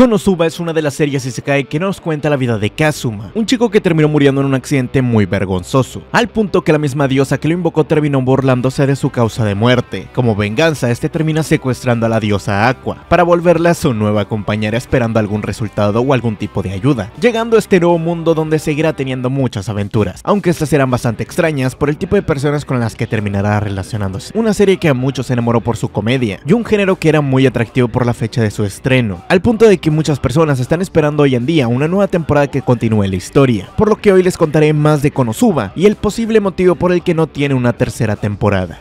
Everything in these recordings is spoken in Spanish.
Konosuba es una de las series se cae que nos cuenta la vida de Kazuma, un chico que terminó muriendo en un accidente muy vergonzoso, al punto que la misma diosa que lo invocó terminó burlándose de su causa de muerte. Como venganza, este termina secuestrando a la diosa Aqua, para volverla a su nueva compañera esperando algún resultado o algún tipo de ayuda, llegando a este nuevo mundo donde seguirá teniendo muchas aventuras, aunque estas serán bastante extrañas por el tipo de personas con las que terminará relacionándose. Una serie que a muchos se enamoró por su comedia, y un género que era muy atractivo por la fecha de su estreno, al punto de que muchas personas están esperando hoy en día una nueva temporada que continúe la historia, por lo que hoy les contaré más de Konosuba y el posible motivo por el que no tiene una tercera temporada.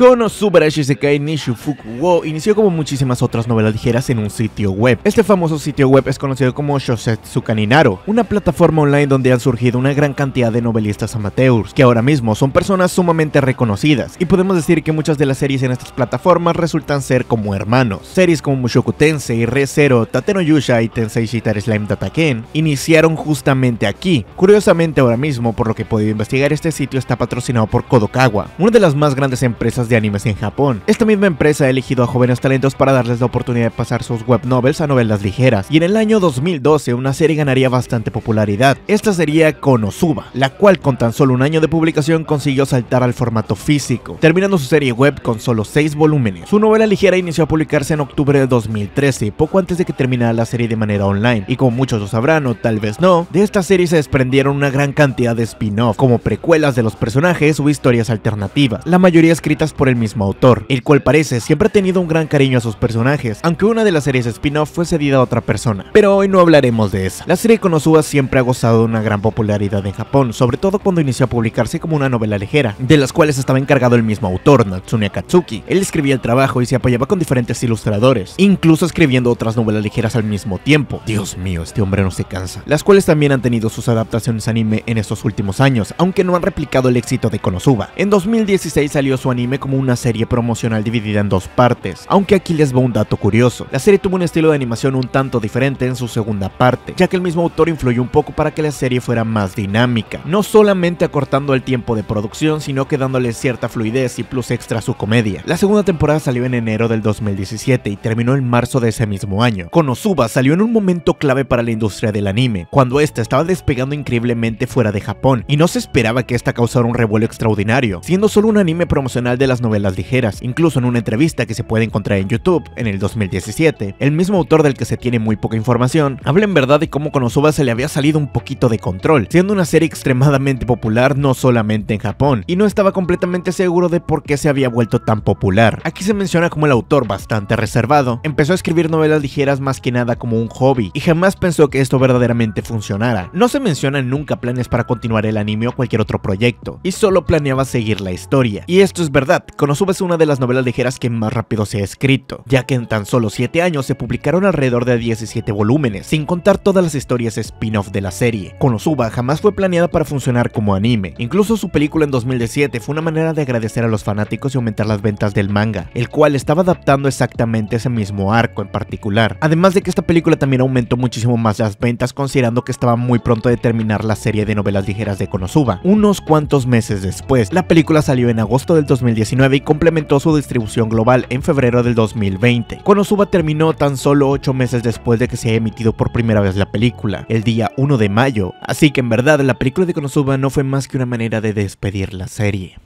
Kono Subarashi Shisekai Nishufuku wo inició como muchísimas otras novelas ligeras en un sitio web. Este famoso sitio web es conocido como Shosetsu Kaninaro, una plataforma online donde han surgido una gran cantidad de novelistas amateurs, que ahora mismo son personas sumamente reconocidas, y podemos decir que muchas de las series en estas plataformas resultan ser como hermanos. Series como Mushoku Tensei, Re Zero, Tateno Yusha y Tensei Shitar Slime Dataken iniciaron justamente aquí. Curiosamente ahora mismo, por lo que he podido investigar, este sitio está patrocinado por Kodokawa, una de las más grandes empresas de animes en Japón. Esta misma empresa ha elegido a jóvenes talentos para darles la oportunidad de pasar sus web novels a novelas ligeras, y en el año 2012 una serie ganaría bastante popularidad. Esta sería Konosuba, la cual con tan solo un año de publicación consiguió saltar al formato físico, terminando su serie web con solo 6 volúmenes. Su novela ligera inició a publicarse en octubre de 2013, poco antes de que terminara la serie de manera online, y como muchos lo sabrán o tal vez no, de esta serie se desprendieron una gran cantidad de spin-off, como precuelas de los personajes o historias alternativas, la mayoría escritas por el mismo autor, el cual parece siempre ha tenido un gran cariño a sus personajes, aunque una de las series spin-off fue cedida a otra persona. Pero hoy no hablaremos de esa. La serie Konosuba siempre ha gozado de una gran popularidad en Japón, sobre todo cuando inició a publicarse como una novela ligera, de las cuales estaba encargado el mismo autor, Natsune Akatsuki. Él escribía el trabajo y se apoyaba con diferentes ilustradores, incluso escribiendo otras novelas ligeras al mismo tiempo. Dios mío, este hombre no se cansa. Las cuales también han tenido sus adaptaciones anime en estos últimos años, aunque no han replicado el éxito de Konosuba. En 2016 salió su anime como una serie promocional dividida en dos partes, aunque aquí les va un dato curioso. La serie tuvo un estilo de animación un tanto diferente en su segunda parte, ya que el mismo autor influyó un poco para que la serie fuera más dinámica, no solamente acortando el tiempo de producción, sino que dándole cierta fluidez y plus extra a su comedia. La segunda temporada salió en enero del 2017 y terminó en marzo de ese mismo año. Konosuba salió en un momento clave para la industria del anime, cuando esta estaba despegando increíblemente fuera de Japón, y no se esperaba que esta causara un revuelo extraordinario, siendo solo un anime promocional de las novelas ligeras, incluso en una entrevista que se puede encontrar en YouTube en el 2017. El mismo autor del que se tiene muy poca información habla en verdad de cómo Konosuba se le había salido un poquito de control, siendo una serie extremadamente popular no solamente en Japón, y no estaba completamente seguro de por qué se había vuelto tan popular. Aquí se menciona como el autor bastante reservado, empezó a escribir novelas ligeras más que nada como un hobby, y jamás pensó que esto verdaderamente funcionara. No se mencionan nunca planes para continuar el anime o cualquier otro proyecto, y solo planeaba seguir la historia. Y esto es verdad, Konosuba es una de las novelas ligeras que más rápido se ha escrito, ya que en tan solo 7 años se publicaron alrededor de 17 volúmenes, sin contar todas las historias spin-off de la serie. Konosuba jamás fue planeada para funcionar como anime, incluso su película en 2017 fue una manera de agradecer a los fanáticos y aumentar las ventas del manga, el cual estaba adaptando exactamente ese mismo arco en particular. Además de que esta película también aumentó muchísimo más las ventas considerando que estaba muy pronto de terminar la serie de novelas ligeras de Konosuba. Unos cuantos meses después, la película salió en agosto del 2017 y complementó su distribución global en febrero del 2020. Konosuba terminó tan solo 8 meses después de que se haya emitido por primera vez la película, el día 1 de mayo, así que en verdad la película de Konosuba no fue más que una manera de despedir la serie.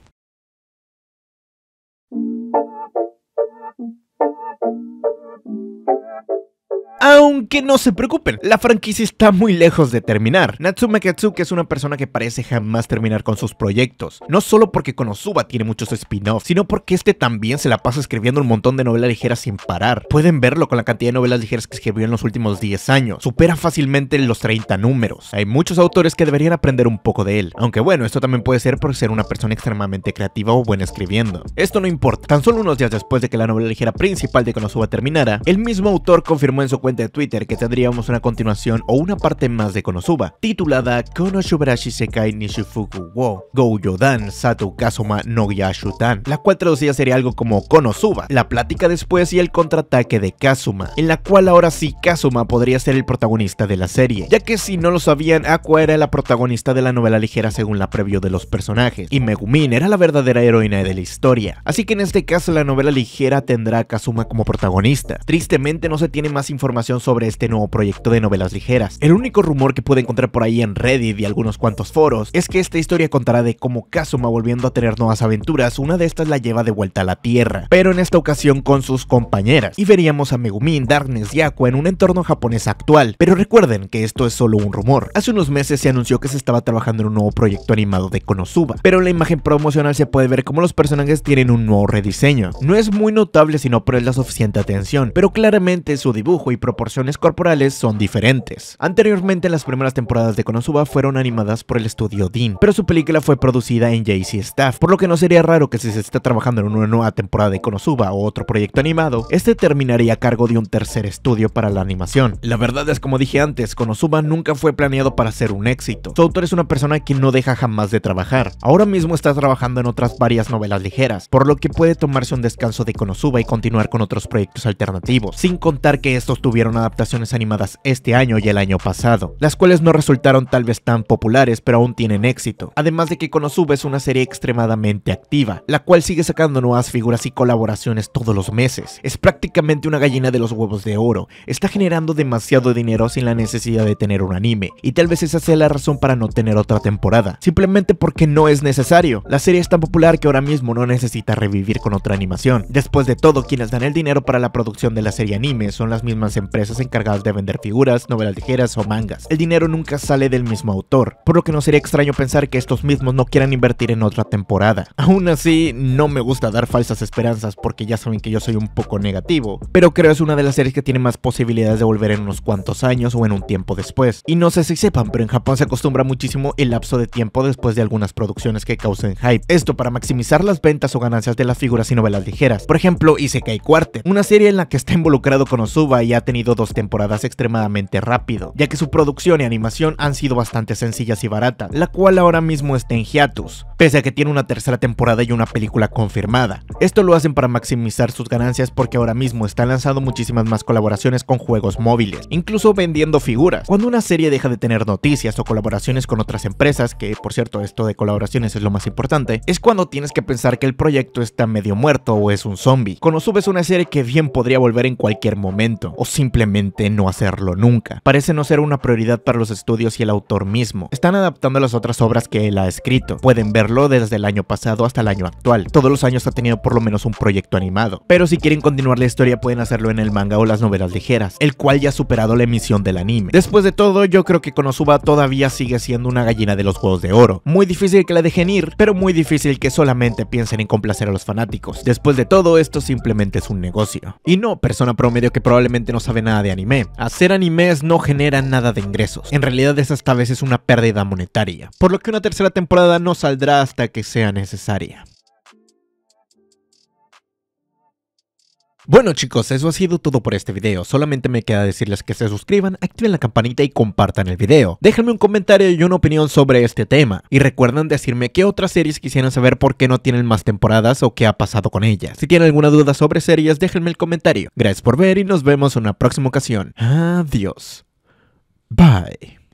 Aunque no se preocupen, la franquicia está muy lejos de terminar. Natsume Katsuki es una persona que parece jamás terminar con sus proyectos, no solo porque Konosuba tiene muchos spin-offs, sino porque este también se la pasa escribiendo un montón de novelas ligeras sin parar. Pueden verlo con la cantidad de novelas ligeras que escribió en los últimos 10 años, supera fácilmente los 30 números. Hay muchos autores que deberían aprender un poco de él, aunque bueno, esto también puede ser por ser una persona extremadamente creativa o buena escribiendo. Esto no importa, tan solo unos días después de que la novela ligera principal de Konosuba terminara, el mismo autor confirmó en su cuenta de Twitter que tendríamos una continuación o una parte más de Konosuba, titulada Konoshubarashi Sekai Nishifuku wo Yodan Satu Kazuma no Yashutan, la cual traducida sería algo como Konosuba, la plática después y el contraataque de Kazuma, en la cual ahora sí Kazuma podría ser el protagonista de la serie, ya que si no lo sabían, Aqua era la protagonista de la novela ligera según la previo de los personajes, y Megumin era la verdadera heroína de la historia, así que en este caso la novela ligera tendrá a Kazuma como protagonista. Tristemente no se tiene más información sobre este nuevo proyecto de novelas ligeras. El único rumor que pude encontrar por ahí en Reddit y algunos cuantos foros es que esta historia contará de cómo Kazuma volviendo a tener nuevas aventuras, una de estas la lleva de vuelta a la Tierra, pero en esta ocasión con sus compañeras, y veríamos a Megumin, Darkness y Aqua en un entorno japonés actual, pero recuerden que esto es solo un rumor. Hace unos meses se anunció que se estaba trabajando en un nuevo proyecto animado de Konosuba, pero en la imagen promocional se puede ver cómo los personajes tienen un nuevo rediseño. No es muy notable si no es la suficiente atención, pero claramente su dibujo y proporciones corporales son diferentes. Anteriormente, las primeras temporadas de Konosuba fueron animadas por el estudio Dean, pero su película fue producida en JC Staff, por lo que no sería raro que si se está trabajando en una nueva temporada de Konosuba o otro proyecto animado, este terminaría a cargo de un tercer estudio para la animación. La verdad es como dije antes, Konosuba nunca fue planeado para ser un éxito. Su autor es una persona que no deja jamás de trabajar. Ahora mismo está trabajando en otras varias novelas ligeras, por lo que puede tomarse un descanso de Konosuba y continuar con otros proyectos alternativos, sin contar que estos tuvieron hubieron adaptaciones animadas este año y el año pasado, las cuales no resultaron tal vez tan populares pero aún tienen éxito, además de que Konosuba es una serie extremadamente activa, la cual sigue sacando nuevas figuras y colaboraciones todos los meses, es prácticamente una gallina de los huevos de oro, está generando demasiado dinero sin la necesidad de tener un anime, y tal vez esa sea la razón para no tener otra temporada, simplemente porque no es necesario, la serie es tan popular que ahora mismo no necesita revivir con otra animación, después de todo quienes dan el dinero para la producción de la serie anime son las mismas empresas empresas encargadas de vender figuras, novelas ligeras o mangas. El dinero nunca sale del mismo autor, por lo que no sería extraño pensar que estos mismos no quieran invertir en otra temporada. Aún así, no me gusta dar falsas esperanzas porque ya saben que yo soy un poco negativo, pero creo es una de las series que tiene más posibilidades de volver en unos cuantos años o en un tiempo después. Y no sé si sepan, pero en Japón se acostumbra muchísimo el lapso de tiempo después de algunas producciones que causen hype. Esto para maximizar las ventas o ganancias de las figuras y novelas ligeras. Por ejemplo, Isekai Quartet, una serie en la que está involucrado con Konosuba y ha tenido dos temporadas extremadamente rápido, ya que su producción y animación han sido bastante sencillas y baratas, la cual ahora mismo está en hiatus, pese a que tiene una tercera temporada y una película confirmada. Esto lo hacen para maximizar sus ganancias porque ahora mismo están lanzando muchísimas más colaboraciones con juegos móviles, incluso vendiendo figuras. Cuando una serie deja de tener noticias o colaboraciones con otras empresas, que por cierto esto de colaboraciones es lo más importante, es cuando tienes que pensar que el proyecto está medio muerto o es un zombie. Cuando subes una serie que bien podría volver en cualquier momento, o sin simplemente no hacerlo nunca. Parece no ser una prioridad para los estudios y el autor mismo. Están adaptando las otras obras que él ha escrito. Pueden verlo desde el año pasado hasta el año actual. Todos los años ha tenido por lo menos un proyecto animado. Pero si quieren continuar la historia pueden hacerlo en el manga o las novelas ligeras, el cual ya ha superado la emisión del anime. Después de todo, yo creo que Konosuba todavía sigue siendo una gallina de los juegos de oro. Muy difícil que la dejen ir, pero muy difícil que solamente piensen en complacer a los fanáticos. Después de todo, esto simplemente es un negocio. Y no, persona promedio que probablemente no sabe nada de anime. Hacer animes no genera nada de ingresos. En realidad es hasta vez veces una pérdida monetaria, por lo que una tercera temporada no saldrá hasta que sea necesaria. Bueno chicos, eso ha sido todo por este video, solamente me queda decirles que se suscriban, activen la campanita y compartan el video. Déjenme un comentario y una opinión sobre este tema, y recuerden decirme qué otras series quisieran saber por qué no tienen más temporadas o qué ha pasado con ellas. Si tienen alguna duda sobre series, déjenme el comentario. Gracias por ver y nos vemos en una próxima ocasión. Adiós. Bye.